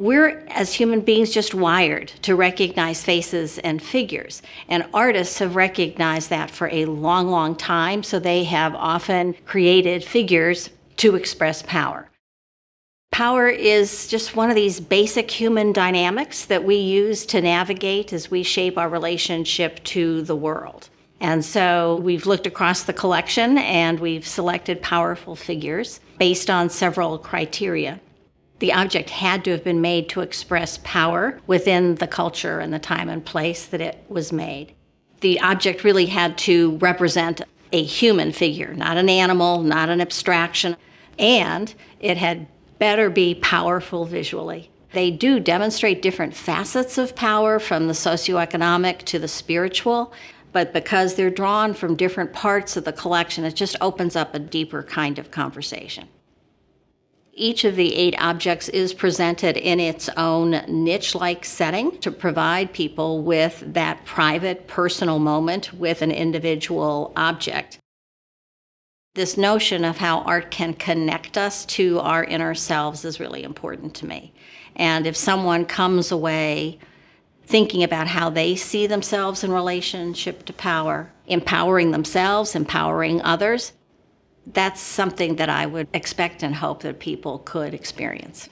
we're as human beings just wired to recognize faces and figures. And artists have recognized that for a long, long time, so they have often created figures to express power. Power is just one of these basic human dynamics that we use to navigate as we shape our relationship to the world. And so we've looked across the collection and we've selected powerful figures based on several criteria the object had to have been made to express power within the culture and the time and place that it was made. The object really had to represent a human figure, not an animal, not an abstraction, and it had better be powerful visually. They do demonstrate different facets of power from the socioeconomic to the spiritual, but because they're drawn from different parts of the collection, it just opens up a deeper kind of conversation. Each of the eight objects is presented in its own niche like setting to provide people with that private, personal moment with an individual object. This notion of how art can connect us to our inner selves is really important to me. And if someone comes away thinking about how they see themselves in relationship to power, empowering themselves, empowering others, that's something that I would expect and hope that people could experience.